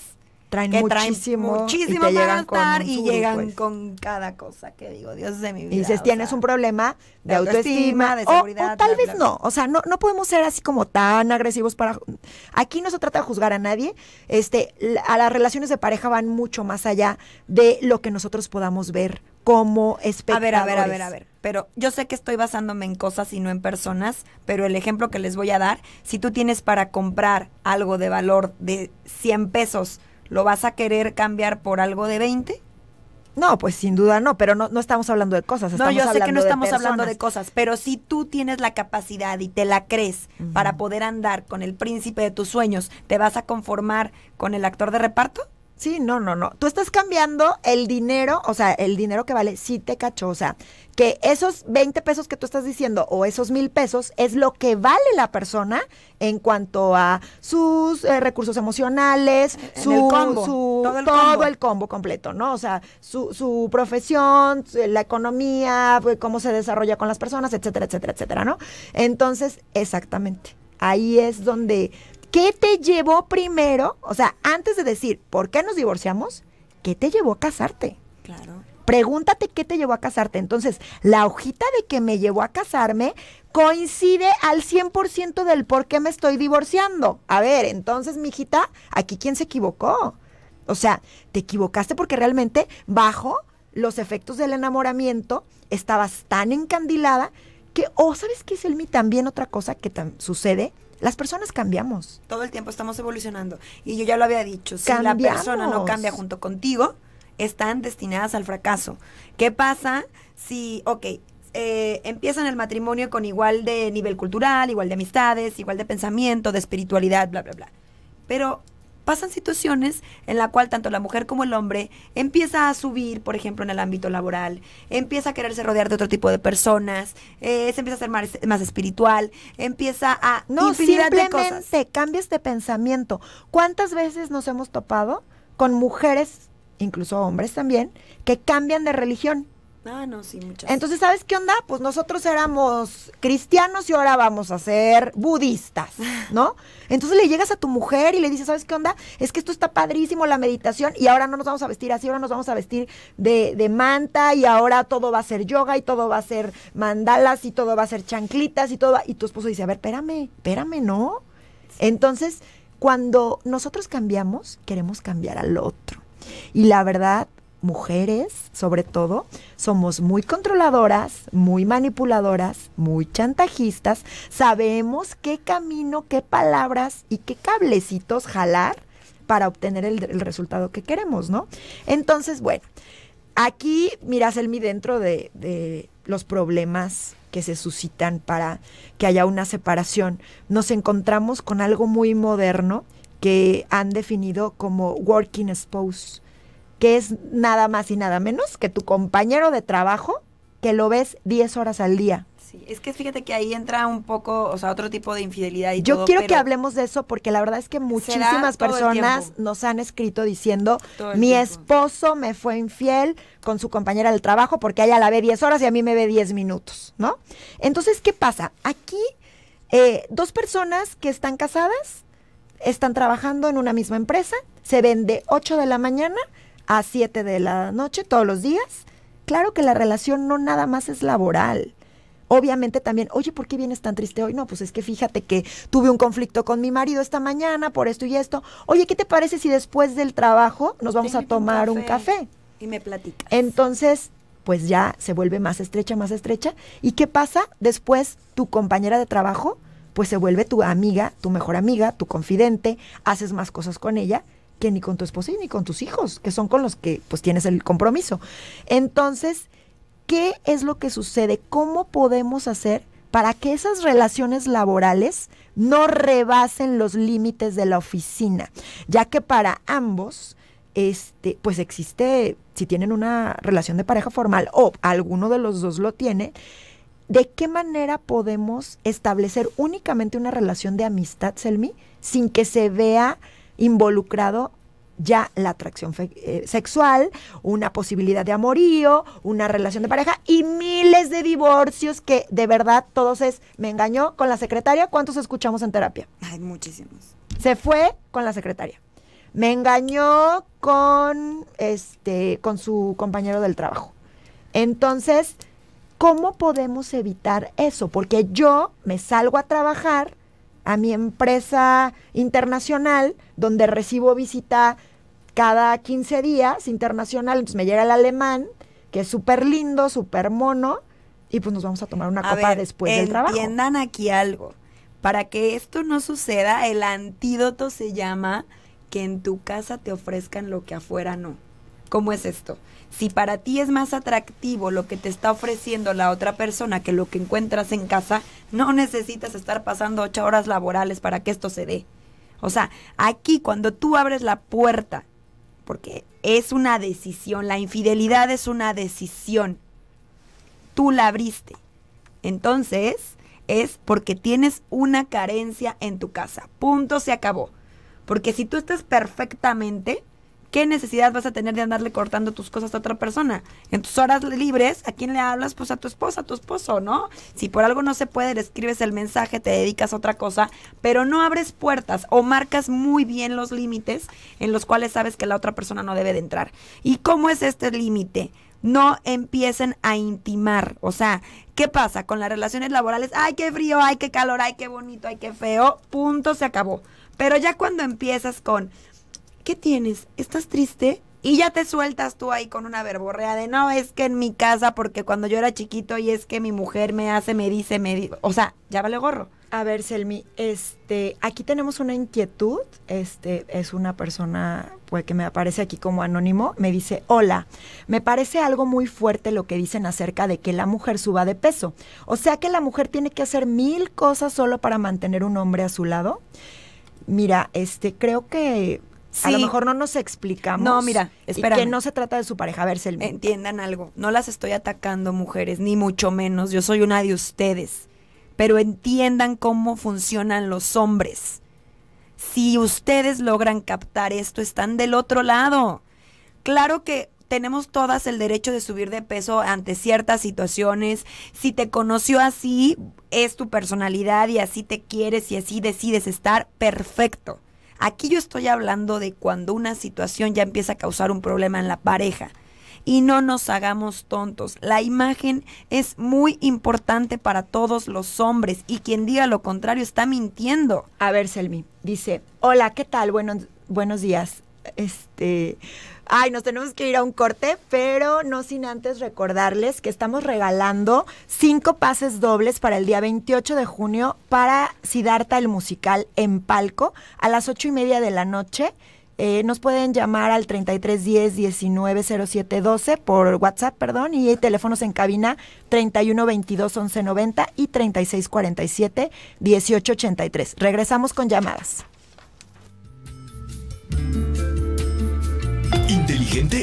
Traen muchísimo. muchísimo y para gastar y llegan pues. con cada cosa que digo, Dios de mi vida. Y dices, tienes un problema de, autoestima, de seguridad. O, tal vez no. O sea, no, no podemos ser así como tan agresivos para. Aquí no se trata de juzgar a nadie. Este, a las relaciones de pareja van mucho más allá de lo que nosotros podamos ver como espectadores. A ver, a ver, a ver, a ver. Pero yo sé que estoy basándome en cosas y no en personas, pero el ejemplo que les voy a dar, si tú tienes para comprar algo de valor de 100 pesos, ¿lo vas a querer cambiar por algo de 20? No, pues sin duda no, pero no, no estamos hablando de cosas. no, yo sé que no estamos hablando de cosas, pero si tú tienes la capacidad y te la crees para poder andar con el príncipe de tus sueños, ¿te vas a conformar con el actor de reparto? Sí, no, no, no. Tú estás cambiando el dinero, o sea, el dinero que vale, sí te cacho, o sea, que esos 20 pesos que tú estás diciendo o esos mil pesos es lo que vale la persona en cuanto a sus eh, recursos emocionales, su, combo, su, todo, el, combo. completo, ¿no? O sea, su, profesión, la economía, pues, cómo se desarrolla con las personas, etcétera, etcétera, etcétera, ¿no? Entonces, exactamente. Ahí es donde ¿Qué te llevó primero? O sea, antes de decir, ¿por qué nos divorciamos? ¿Qué te llevó a casarte? Claro. Pregúntate qué te llevó a casarte. Entonces, la hojita de que me llevó a casarme coincide al 100% del por qué me estoy divorciando. A ver, entonces, hijita, aquí quién se equivocó. O sea, te equivocaste porque realmente bajo los efectos del enamoramiento estabas tan encandilada que, o oh, sabes qué es el mí también otra cosa que sucede, las personas cambiamos. Todo el tiempo estamos evolucionando. Y yo ya lo había dicho, si la persona no cambia junto contigo, están destinadas al fracaso. ¿Qué pasa si, ok, eh, empiezan el matrimonio con igual de nivel cultural, igual de amistades, igual de pensamiento, de espiritualidad, bla, bla, bla? Pero pasan situaciones en la cual tanto la mujer como el hombre empieza a subir, por ejemplo, en el ámbito laboral, empieza a quererse rodear de otro tipo de personas, eh, se empieza a ser más, más espiritual, empieza a no de cambias de pensamiento. ¿Cuántas veces nos hemos topado con mujeres, incluso hombres también, que cambian de religión? Ah, no, sí, muchas. Entonces, ¿sabes qué onda? Pues nosotros éramos cristianos y ahora vamos a ser budistas, ¿no? Entonces le llegas a tu mujer y le dices, ¿sabes qué onda? Es que esto está padrísimo, la meditación, y ahora no nos vamos a vestir así, ahora nos vamos a vestir de, de manta, y ahora todo va a ser yoga, y todo va a ser mandalas, y todo va a ser chanclitas, y todo. Va... Y tu esposo dice, a ver, espérame, espérame, ¿no? Entonces, cuando nosotros cambiamos, queremos cambiar al otro. Y la verdad mujeres, sobre todo, somos muy controladoras, muy manipuladoras, muy chantajistas. Sabemos qué camino, qué palabras y qué cablecitos jalar para obtener el, resultado que queremos, ¿no? Entonces, bueno, aquí miras el mi dentro de, de los problemas que se suscitan para que haya una separación. Nos encontramos con algo muy moderno que han definido como working spouse que es nada más y nada menos que tu compañero de trabajo que lo ves 10 horas al día. Sí, es que fíjate que ahí entra un poco, o sea, otro tipo de infidelidad y Yo quiero que hablemos de eso porque la verdad es que muchísimas personas nos han escrito diciendo, mi esposo me fue infiel con su compañera del trabajo porque ella la ve 10 horas y a mí me ve 10 minutos, ¿no? Entonces, ¿qué pasa? Aquí eh, dos personas que están casadas están trabajando en una misma empresa, se ven de 8 de la mañana a 7 de la noche todos los días. Claro que la relación no nada más es laboral. Obviamente también, oye, ¿por qué vienes tan triste hoy? No, pues es que fíjate que tuve un conflicto con mi marido esta mañana por esto y esto. Oye, ¿qué te parece si después del trabajo nos vamos a tomar un café, Y me platicas. Entonces, pues ya se vuelve más estrecha, más estrecha. ¿Y qué pasa? Después tu compañera de trabajo, pues se vuelve tu amiga, tu mejor amiga, tu confidente, haces más cosas con ella ni con tu esposa y ni con tus hijos, que son con los que pues tienes el compromiso. Entonces, ¿qué es lo que sucede? ¿Cómo podemos hacer para que esas relaciones laborales no rebasen los límites de la oficina? Ya que para ambos, este, pues existe, si tienen una relación de pareja formal o alguno de los dos lo tiene, ¿de qué manera podemos establecer únicamente una relación de amistad, Selmi, sin que se vea involucrado ya la atracción eh, sexual, una posibilidad de amorío, una relación de pareja y miles de divorcios que de verdad todos es, me engañó con la secretaria, ¿cuántos escuchamos en terapia? Hay muchísimos. Se fue con la secretaria. Me engañó con este con su compañero del trabajo. Entonces, ¿cómo podemos evitar eso? Porque yo me salgo a trabajar a mi empresa internacional, donde recibo visita cada 15 días internacional. Entonces me llega el alemán, que es súper lindo, súper mono, y pues nos vamos a tomar una copa después del trabajo. Entiendan aquí algo. Para que esto no suceda, el antídoto se llama que en tu casa te ofrezcan lo que afuera no. ¿Cómo es esto? Si para ti es más atractivo lo que te está ofreciendo la otra persona que lo que encuentras en casa, no necesitas estar pasando ocho horas laborales para que esto se dé. O sea, aquí cuando tú abres la puerta, porque es una decisión, la infidelidad es una decisión, tú la abriste. Entonces, es porque tienes una carencia en tu casa. Punto, se acabó. Porque si tú estás perfectamente, ¿Qué necesidad vas a tener de andarle cortando tus cosas a otra persona? En tus horas libres, ¿a quién le hablas? Pues a tu esposa, a tu esposo, ¿no? Si por algo no se puede, le escribes el mensaje, te dedicas a otra cosa, pero no abres puertas o marcas muy bien los límites en los cuales sabes que la otra persona no debe de entrar. ¿Y cómo es este límite? no empiecen a intimar. O sea, ¿qué pasa con las relaciones laborales? Ay, qué frío, ay, qué calor, ay, qué bonito, ay, qué feo. Punto, se acabó. Pero ya cuando empiezas con, ¿qué tienes? ¿Estás triste? Y ya te sueltas tú ahí con una verborrea de, no, es que en mi casa, porque cuando yo era chiquito y es que mi mujer me hace, me dice, me dice, o sea, ya vale gorro. A ver, Selmi, este, aquí tenemos una inquietud, este, es una persona pues, que me aparece aquí como anónimo, me dice, hola, me parece algo muy fuerte lo que dicen acerca de que la mujer suba de peso, o sea que la mujer tiene que hacer mil cosas solo para mantener un hombre a su lado. Mira, este, creo que a lo mejor no nos explicamos. No, mira, espera. Que no se trata de su pareja. A ver, Selma. Entiendan algo. No las estoy atacando, mujeres, ni mucho menos. Yo soy una de ustedes. Pero entiendan cómo funcionan los hombres. Si ustedes logran captar esto, están del otro lado. Claro que tenemos todas el derecho de subir de peso ante ciertas situaciones. Si te conoció así, es tu personalidad y así te quieres y así decides estar perfecto Aquí yo estoy hablando de cuando una situación ya empieza a causar un problema en la pareja. Y no nos hagamos tontos. La imagen es muy importante para todos los hombres y quien diga lo contrario está mintiendo. A ver, Selmi, dice, hola, ¿qué tal? Buenos, buenos días este, ay, nos tenemos que ir a un corte, pero no sin antes recordarles que estamos regalando cinco pases dobles para el día 28 de junio para Sidarta el Musical en Palco a las ocho y media de la noche. Eh, nos pueden llamar al 3310 190712 por WhatsApp, perdón, y teléfonos en cabina 3122 1190 y 3647 1883. Regresamos con llamadas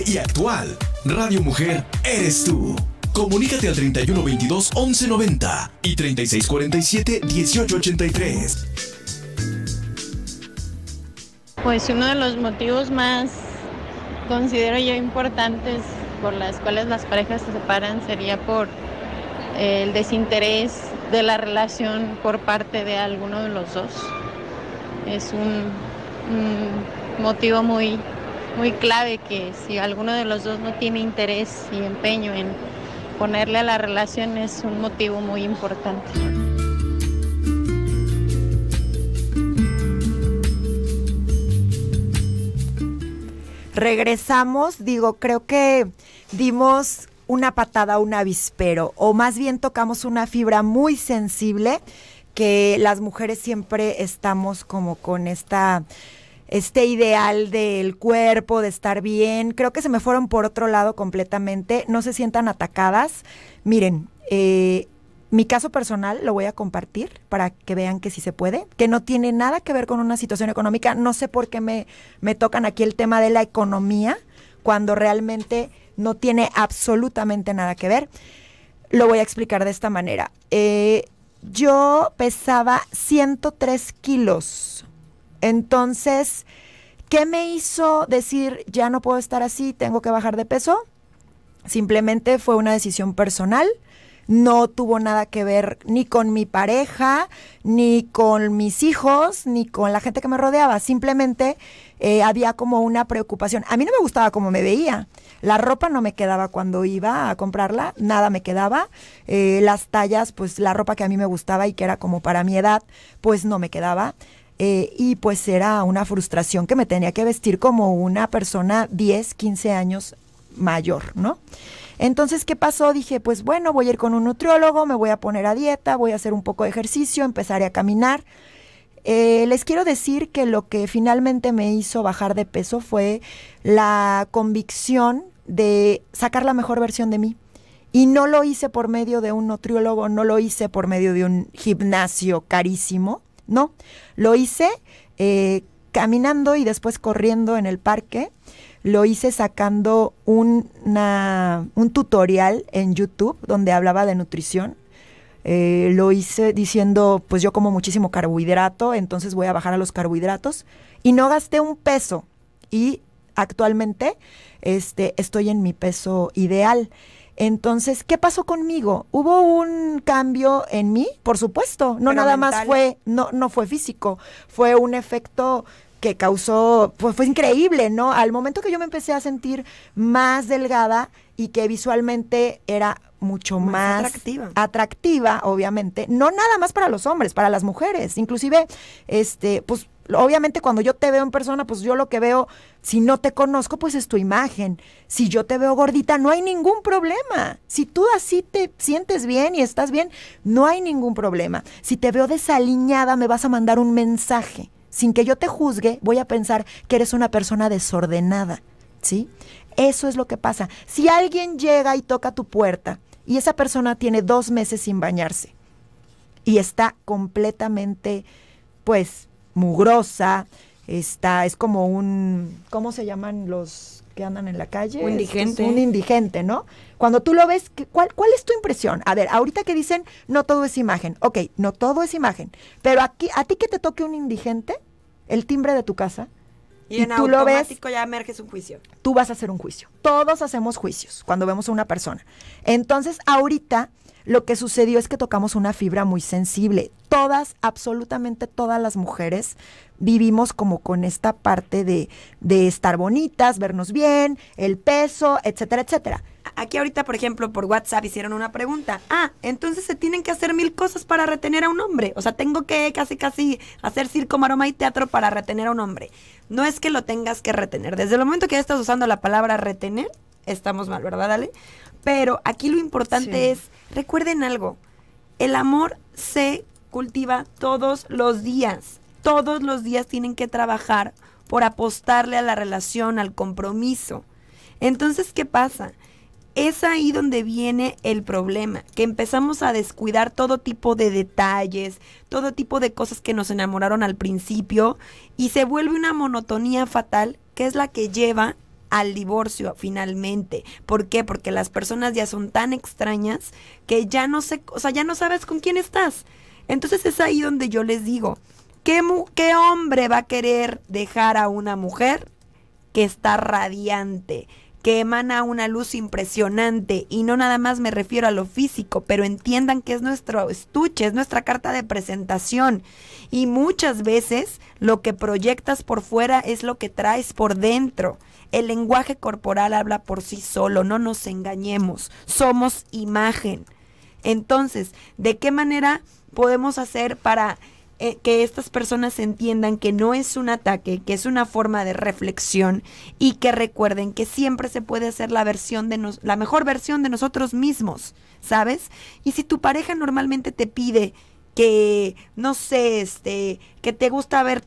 y actual. Radio Mujer, eres tú. Comunícate al 3122 1190 y 3647 1883. Pues uno de los motivos más considero yo importantes por las cuales las parejas se separan sería por eh, el desinterés de la relación por parte de alguno de los dos. Es un motivo muy muy clave que si alguno de los dos no tiene interés y empeño en ponerle a la relación es un motivo muy importante. Regresamos, digo, creo que dimos una patada a un avispero, o más bien tocamos una fibra muy sensible que las mujeres siempre estamos como con esta este ideal del cuerpo, de estar bien. Creo que se me fueron por otro lado completamente. No se sientan atacadas. Miren, eh, mi caso personal lo voy a compartir para que vean que sí se puede, que no tiene nada que ver con una situación económica. No sé por qué me, me tocan aquí el tema de la economía cuando realmente no tiene absolutamente nada que ver. Lo voy a explicar de esta manera. Eh, yo pesaba 103 kilos entonces, ¿qué me hizo decir, ya no puedo estar así, tengo que bajar de peso? Simplemente fue una decisión personal no tuvo nada que ver ni con mi pareja, ni con mis hijos, ni con la gente que me rodeaba. Simplemente eh, había como una preocupación. A mí no me gustaba cómo me veía. La ropa no me quedaba cuando iba a comprarla, nada me quedaba. Eh, las tallas, pues la ropa que a mí me gustaba y que era como para mi edad, pues no me quedaba. Eh, y pues era una frustración que me tenía que vestir como una persona 10, 15 años mayor, ¿no? Entonces, ¿qué pasó? Dije, pues bueno, voy a ir con un nutriólogo, me voy a poner a dieta, voy a hacer un poco de ejercicio, empezaré a caminar. Eh, les quiero decir que lo que finalmente me hizo bajar de peso fue la convicción de sacar la mejor versión de mí. Y no lo hice por medio de un nutriólogo, no lo hice por medio de un gimnasio carísimo, no, lo hice eh, caminando y después corriendo en el parque. Lo hice sacando un, tutorial en YouTube donde hablaba de nutrición. Eh, lo hice diciendo, pues yo como muchísimo carbohidrato, entonces voy a bajar a los carbohidratos. Y no gasté un peso. Y actualmente este, estoy en mi peso ideal. Entonces, ¿qué pasó conmigo? Hubo un cambio en mí, por supuesto. No nada más fue, no, no fue físico, fue un efecto que causó, pues fue increíble, ¿no? Al momento que yo me empecé a sentir más delgada y que visualmente era mucho más, atractiva. atractiva. obviamente, no nada más para los hombres, para las mujeres, inclusive, este, pues Obviamente cuando yo te veo en persona, pues yo lo que veo, si no te conozco, pues es tu imagen. Si yo te veo gordita, no hay ningún problema. Si tú así te sientes bien y estás bien, no hay ningún problema. Si te veo desaliñada, me vas a mandar un mensaje. Sin que yo te juzgue, voy a pensar que eres una persona desordenada. ¿Sí? Eso es lo que pasa. Si alguien llega y toca tu puerta y esa persona tiene dos meses sin bañarse y está completamente, pues, mugrosa, está, es como un, ¿cómo se llaman los que andan en la calle? Un indigente. un indigente, ¿no? Cuando tú lo ves, ¿cuál, ¿cuál es tu impresión? A ver, ahorita que dicen, no todo es imagen. Ok, no todo es imagen. Pero aquí, a ti que te toque un indigente, el timbre de tu casa, y, en tú lo ves, ya emerges un juicio. Tú vas a hacer un juicio. Todos hacemos juicios cuando vemos a una persona. Entonces, ahorita lo que sucedió es que tocamos una fibra muy sensible. Todas, absolutamente todas las mujeres vivimos como con esta parte de, de estar bonitas, vernos bien, el peso, etcétera, etcétera. Aquí ahorita, por ejemplo, por WhatsApp hicieron una pregunta. Ah, entonces se tienen que hacer mil cosas para retener a un hombre. O sea, tengo que casi, casi hacer circo, maroma y teatro para retener a un hombre. No es que lo tengas que retener. Desde el momento que ya estás usando la palabra retener, estamos mal, ¿verdad, Dale. Pero aquí lo importante es Recuerden algo, el amor se cultiva todos los días. Todos los días tienen que trabajar por apostarle a la relación, al compromiso. Entonces, ¿qué pasa? Es ahí donde viene el problema, que empezamos a descuidar todo tipo de detalles, todo tipo de cosas que nos enamoraron al principio y se vuelve una monotonía fatal que es la que lleva al divorcio finalmente. ¿Por qué? Porque las personas ya son tan extrañas que ya no sé, o sea, ya no sabes con quién estás. Entonces es ahí donde yo les digo, ¿qué, qué hombre va a querer dejar a una mujer que está radiante? que emana una luz impresionante y no nada más me refiero a lo físico, pero entiendan que es nuestro estuche, es nuestra carta de presentación y muchas veces lo que proyectas por fuera es lo que traes por dentro. El lenguaje corporal habla por sí solo, no nos engañemos, somos imagen. Entonces, ¿de qué manera podemos hacer para eh, que estas personas entiendan que no es un ataque, que es una forma de reflexión y que recuerden que siempre se puede hacer la versión de la mejor versión de nosotros mismos, ¿sabes? Y si tu pareja normalmente te pide que, no sé, este, que te gusta ver,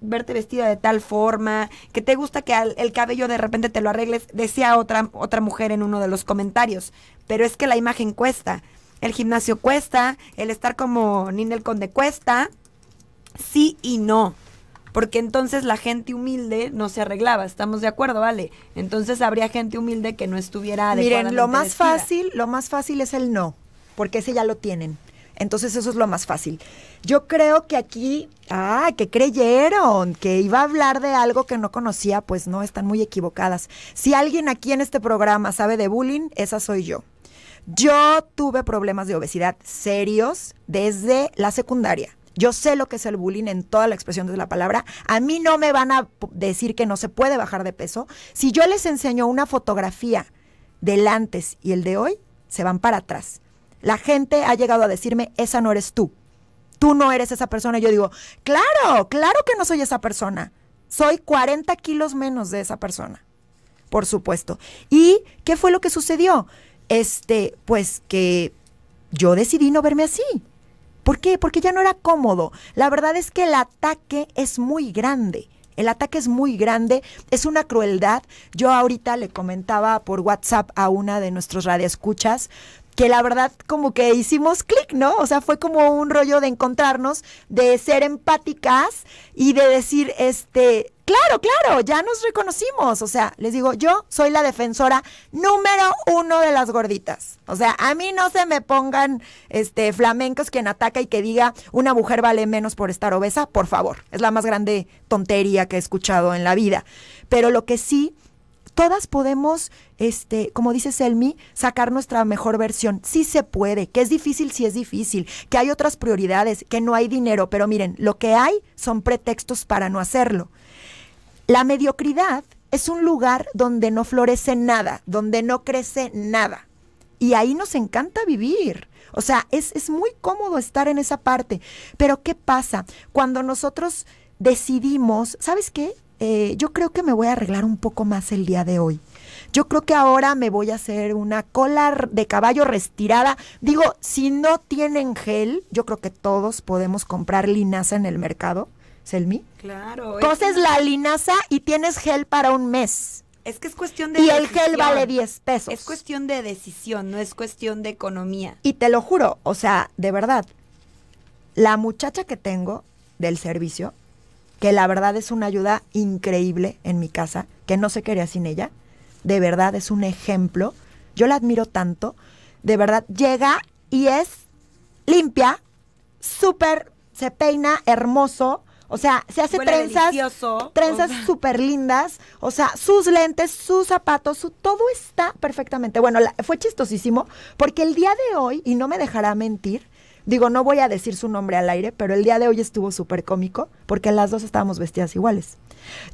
verte vestida de tal forma, que te gusta que el cabello de repente te lo arregles, decía otra, otra mujer en uno de los comentarios. Pero es que la imagen cuesta, el gimnasio cuesta, el estar como Ninel Conde cuesta, sí y no. Porque entonces la gente humilde no se arreglaba, estamos de acuerdo, ¿vale? Entonces habría gente humilde que no estuviera Miren, lo más fácil, lo más fácil es el no, porque ese ya lo tienen. Entonces eso es lo más fácil. Yo creo que aquí, ah, que creyeron que iba a hablar de algo que no conocía, pues no, están muy equivocadas. Si alguien aquí en este programa sabe de bullying, esa soy yo. Yo tuve problemas de obesidad serios desde la secundaria. Yo sé lo que es el bullying en toda la expresión de la palabra. A mí no me van a decir que no se puede bajar de peso. Si yo les enseño una fotografía del antes y el de hoy, se van para atrás. La gente ha llegado a decirme, esa no eres tú. Tú no eres esa persona. Y yo digo, claro, claro que no soy esa persona. Soy 40 kilos menos de esa persona. Por supuesto. ¿Y qué fue lo que sucedió? Este, pues que yo decidí no verme así. ¿Por qué? Porque ya no era cómodo. La verdad es que el ataque es muy grande. El ataque es muy grande, es una crueldad. Yo ahorita le comentaba por WhatsApp a una de nuestros radioescuchas que la verdad como que hicimos clic, ¿no? O sea, fue como un rollo de encontrarnos, de ser empáticas y de decir, este, claro, claro, ya nos reconocimos. O sea, les digo, yo soy la defensora número uno de las gorditas. O sea, a mí no se me pongan este, flamencos quien ataca y que diga, una mujer vale menos por estar obesa, por favor. Es la más grande tontería que he escuchado en la vida. Pero lo que sí todas podemos, este, como dice Selmi, sacar nuestra mejor versión. Sí se puede, que es difícil, sí es difícil, que hay otras prioridades, que no hay dinero, pero miren, lo que hay son pretextos para no hacerlo. La mediocridad es un lugar donde no florece nada, donde no crece nada. Y ahí nos encanta vivir. O sea, es muy cómodo estar en esa parte. Pero ¿qué pasa? Cuando nosotros decidimos, ¿sabes qué? Eh, yo creo que me voy a arreglar un poco más el día de hoy. Yo creo que ahora me voy a hacer una cola de caballo retirada. Digo, si no tienen gel, yo creo que todos podemos comprar linaza en el mercado. Selmi. Claro. Entonces la linaza y tienes gel para un mes. Es que es cuestión de... Y el gel vale 10 pesos. Es cuestión de decisión, no es cuestión de economía. Y te lo juro, o sea, de verdad, la muchacha que tengo del servicio que la verdad es una ayuda increíble en mi casa, que no se quería sin ella. De verdad es un ejemplo. Yo la admiro tanto. De verdad llega y es limpia, súper, se peina, hermoso. O sea, se hace trenzas, trenzas súper lindas. O sea, sus lentes, sus zapatos, su, todo está perfectamente. Bueno, fue chistosísimo porque el día de hoy, y no me dejará mentir, Digo, no voy a decir su nombre al aire, pero el día de hoy estuvo súper cómico porque las dos estábamos vestidas iguales.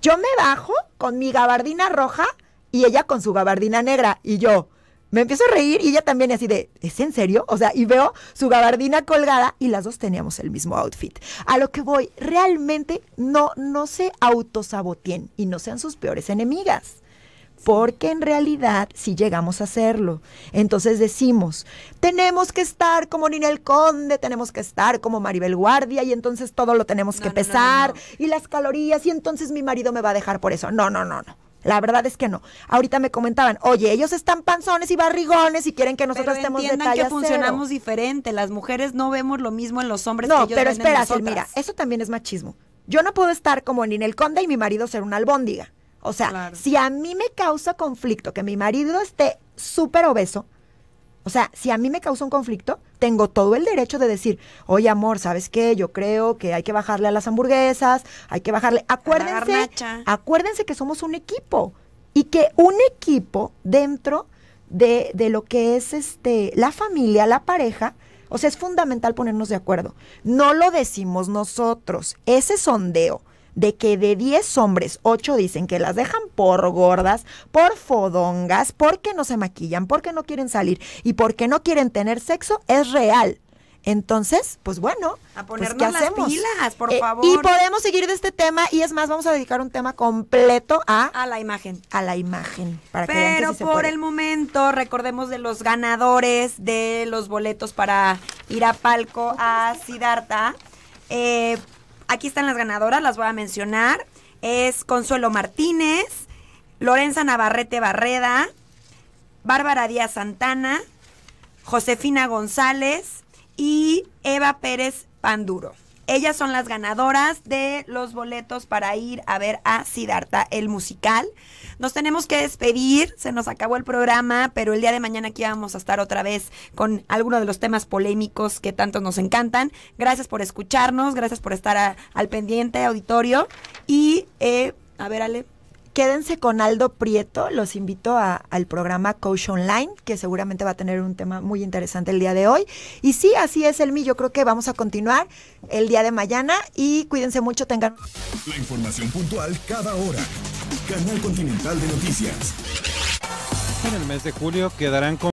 Yo me bajo con mi gabardina roja y ella con su gabardina negra y yo me empiezo a reír y ella también así de, ¿es en serio? O sea, y veo su gabardina colgada y las dos teníamos el mismo outfit. A lo que voy, realmente no, no se autosaboteen y no sean sus peores enemigas porque en realidad sí llegamos a hacerlo. Entonces decimos, tenemos que estar como Ninel Conde, tenemos que estar como Maribel Guardia y entonces todo lo tenemos que pesar y las calorías y entonces mi marido me va a dejar por eso. No, no, no, no. La verdad es que no. Ahorita me comentaban, oye, ellos están panzones y barrigones y quieren que nosotros estemos de talla que funcionamos diferente. Las mujeres no vemos lo mismo en los hombres. No, que ellos pero espera, mira, eso también es machismo. Yo no puedo estar como Ninel Conde y mi marido ser una albóndiga. O sea, si a mí me causa conflicto que mi marido esté súper obeso, o sea, si a mí me causa un conflicto, tengo todo el derecho de decir, oye amor, ¿sabes qué? Yo creo que hay que bajarle a las hamburguesas, hay que bajarle. Acuérdense, acuérdense que somos un equipo y que un equipo dentro de, de lo que es este, la familia, la pareja, o sea, es fundamental ponernos de acuerdo. No lo decimos nosotros, ese sondeo de que de 10 hombres, 8 dicen que las dejan por gordas, por fodongas, porque no se maquillan, porque no quieren salir y porque no quieren tener sexo, es real. Entonces, pues bueno, a pues, ponernos las hacemos? pilas, por eh, favor. y podemos seguir de este tema y es más, vamos a dedicar un tema completo a a la imagen, a la imagen. Para Pero que por el momento recordemos de los ganadores de los boletos para ir a Palco a Sidarta. Eh, Aquí están las ganadoras, las voy a mencionar. Es Consuelo Martínez, Lorenza Navarrete Barreda, Bárbara Díaz Santana, Josefina González y Eva Pérez Panduro. Ellas son las ganadoras de los boletos para ir a ver a Sidarta, el musical. Nos tenemos que despedir, se nos acabó el programa, pero el día de mañana aquí vamos a estar otra vez con alguno de los temas polémicos que tanto nos encantan. Gracias por escucharnos, gracias por estar al pendiente, auditorio. Y, eh, a ver, Ale, Quédense con Aldo Prieto, los invito al programa Coach Online, que seguramente va a tener un tema muy interesante el día de hoy. Y sí, así es, Elmi, yo creo que vamos a continuar el día de mañana y cuídense mucho, tengan... La información puntual cada hora. Canal Continental de Noticias. En el mes de julio quedarán con...